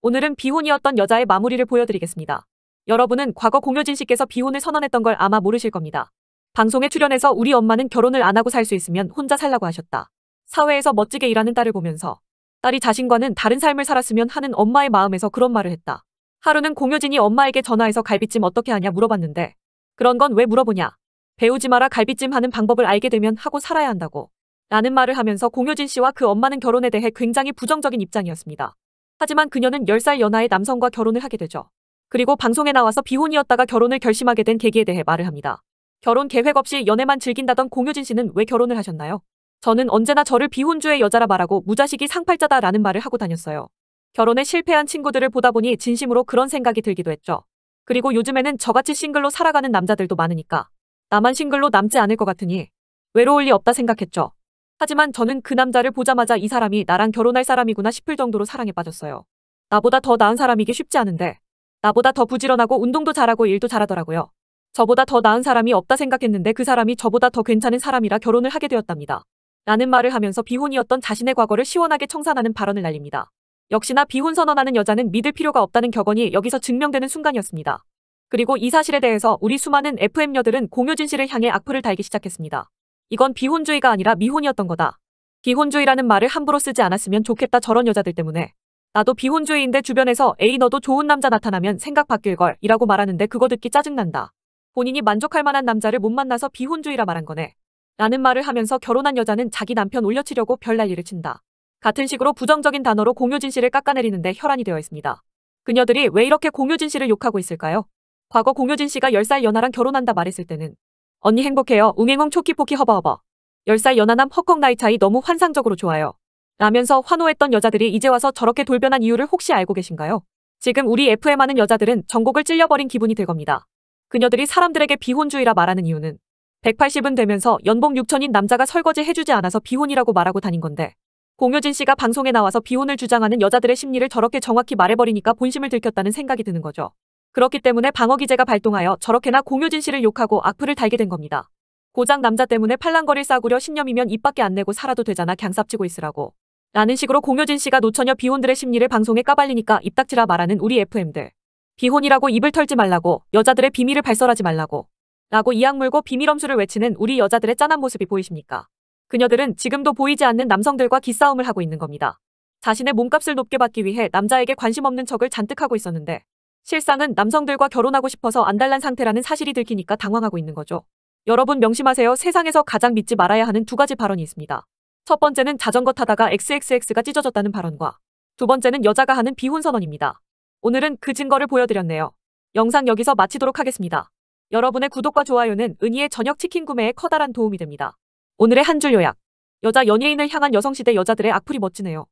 오늘은 비혼이었던 여자의 마무리를 보여드리겠습니다. 여러분은 과거 공효진 씨께서 비혼을 선언했던 걸 아마 모르실 겁니다. 방송에 출연해서 우리 엄마는 결혼을 안 하고 살 수 있으면 혼자 살라고 하셨다. 사회에서 멋지게 일하는 딸을 보면서 딸이 자신과는 다른 삶을 살았으면 하는 엄마의 마음에서 그런 말을 했다. 하루는 공효진이 엄마에게 전화해서 갈비찜 어떻게 하냐 물어봤는데 그런 건 왜 물어보냐. 배우지 마라 갈비찜 하는 방법을 알게 되면 하고 살아야 한다고. 라는 말을 하면서 공효진 씨와 그 엄마는 결혼에 대해 굉장히 부정적인 입장이었습니다. 하지만 그녀는 10살 연하의 남성과 결혼을 하게 되죠. 그리고 방송에 나와서 비혼이었다가 결혼을 결심하게 된 계기에 대해 말을 합니다. 결혼 계획 없이 연애만 즐긴다던 공효진 씨는 왜 결혼을 하셨나요? 저는 언제나 저를 비혼주의 여자라 말하고 무자식이 상팔자다 라는 말을 하고 다녔어요. 결혼에 실패한 친구들을 보다 보니 진심으로 그런 생각이 들기도 했죠. 그리고 요즘에는 저같이 싱글로 살아가는 남자들도 많으니까 나만 싱글로 남지 않을 것 같으니 외로울 리 없다 생각했죠. 하지만 저는 그 남자를 보자마자 이 사람이 나랑 결혼할 사람이구나 싶을 정도로 사랑에 빠졌어요. 나보다 더 나은 사람이기 쉽지 않은데 나보다 더 부지런하고 운동도 잘하고 일도 잘하더라고요. 저보다 더 나은 사람이 없다 생각했는데 그 사람이 저보다 더 괜찮은 사람이라 결혼을 하게 되었답니다. 라는 말을 하면서 비혼이었던 자신의 과거를 시원하게 청산하는 발언을 날립니다. 역시나 비혼 선언하는 여자는 믿을 필요가 없다는 격언이 여기서 증명되는 순간이었습니다. 그리고 이 사실에 대해서 우리 수많은 FM녀들은 공효진 씨를 향해 악플을 달기 시작했습니다. 이건 비혼주의가 아니라 미혼이었던 거다. 비혼주의라는 말을 함부로 쓰지 않았으면 좋겠다 저런 여자들 때문에. 나도 비혼주의인데 주변에서 에이 너도 좋은 남자 나타나면 생각 바뀔걸 이라고 말하는데 그거 듣기 짜증난다. 본인이 만족할 만한 남자를 못 만나서 비혼주의라 말한 거네. 라는 말을 하면서 결혼한 여자는 자기 남편 올려치려고 별 난리를 친다. 같은 식으로 부정적인 단어로 공효진 씨를 깎아내리는데 혈안이 되어 있습니다. 그녀들이 왜 이렇게 공효진 씨를 욕하고 있을까요? 과거 공효진 씨가 10살 연하랑 결혼한다 말했을 때는 언니 행복해요. 웅행웅 초키포키 허버허버. 10살 연하남 헉헉 나이 차이 너무 환상적으로 좋아요. 라면서 환호했던 여자들이 이제 와서 저렇게 돌변한 이유를 혹시 알고 계신가요? 지금 우리 FM 하는 여자들은 전곡을 찔려버린 기분이 될 겁니다. 그녀들이 사람들에게 비혼주의라 말하는 이유는 180은 되면서 연봉 6천인 남자가 설거지 해주지 않아서 비혼이라고 말하고 다닌 건데 공효진 씨가 방송에 나와서 비혼을 주장하는 여자들의 심리를 저렇게 정확히 말해버리니까 본심을 들켰다는 생각이 드는 거죠. 그렇기 때문에 방어기제가 발동하여 저렇게나 공효진 씨를 욕하고 악플을 달게 된 겁니다. 고장 남자 때문에 팔랑거릴 싸구려 신념이면 입 밖에 안 내고 살아도 되잖아 갱삽치고 있으라고. 라는 식으로 공효진 씨가 노처녀 비혼들의 심리를 방송에 까발리니까 입닥치라 말하는 우리 FM들. 비혼이라고 입을 털지 말라고 여자들의 비밀을 발설하지 말라고 라고 이악물고 비밀엄수를 외치는 우리 여자들의 짠한 모습이 보이십니까? 그녀들은 지금도 보이지 않는 남성들과 기싸움을 하고 있는 겁니다. 자신의 몸값을 높게 받기 위해 남자에게 관심 없는 척을 잔뜩 하고 있었는데 실상은 남성들과 결혼하고 싶어서 안달난 상태라는 사실이 들키니까 당황하고 있는 거죠. 여러분 명심하세요. 세상에서 가장 믿지 말아야 하는 두 가지 발언이 있습니다. 첫 번째는 자전거 타다가 XXX가 찢어졌다는 발언과 두 번째는 여자가 하는 비혼 선언입니다. 오늘은 그 증거를 보여드렸네요. 영상 여기서 마치도록 하겠습니다. 여러분의 구독과 좋아요는 은희의 저녁 치킨 구매에 커다란 도움이 됩니다. 오늘의 한 줄 요약. 여자 연예인을 향한 여성시대 여자들의 악플이 멋지네요.